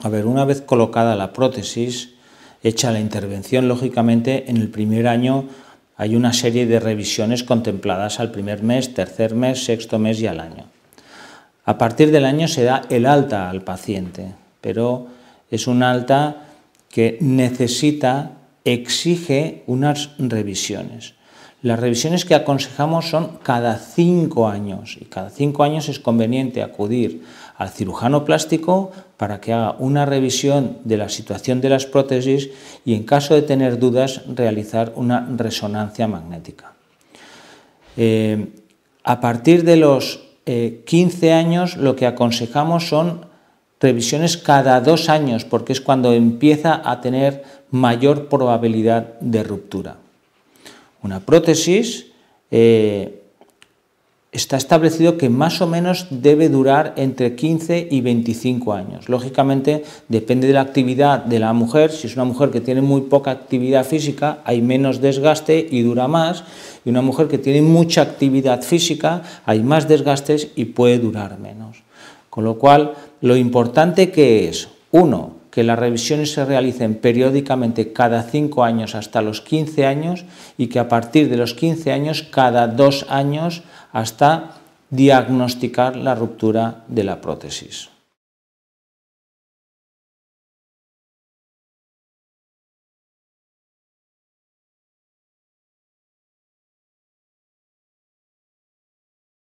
A ver, una vez colocada la prótesis, hecha la intervención, lógicamente en el primer año hay una serie de revisiones contempladas al primer mes, tercer mes, sexto mes y al año. A partir del año se da el alta al paciente, pero es un alta que necesita, exige unas revisiones. Las revisiones que aconsejamos son cada cinco años y cada cinco años es conveniente acudir al cirujano plástico para que haga una revisión de la situación de las prótesis y en caso de tener dudas realizar una resonancia magnética. Eh, a partir de los 15 eh, años lo que aconsejamos son revisiones cada dos años porque es cuando empieza a tener mayor probabilidad de ruptura. Una prótesis eh, está establecido que más o menos debe durar entre 15 y 25 años. Lógicamente depende de la actividad de la mujer. Si es una mujer que tiene muy poca actividad física, hay menos desgaste y dura más. Y una mujer que tiene mucha actividad física, hay más desgastes y puede durar menos. Con lo cual, lo importante que es, uno, que las revisiones se realicen periódicamente cada 5 años hasta los 15 años y que a partir de los 15 años cada 2 años hasta diagnosticar la ruptura de la prótesis.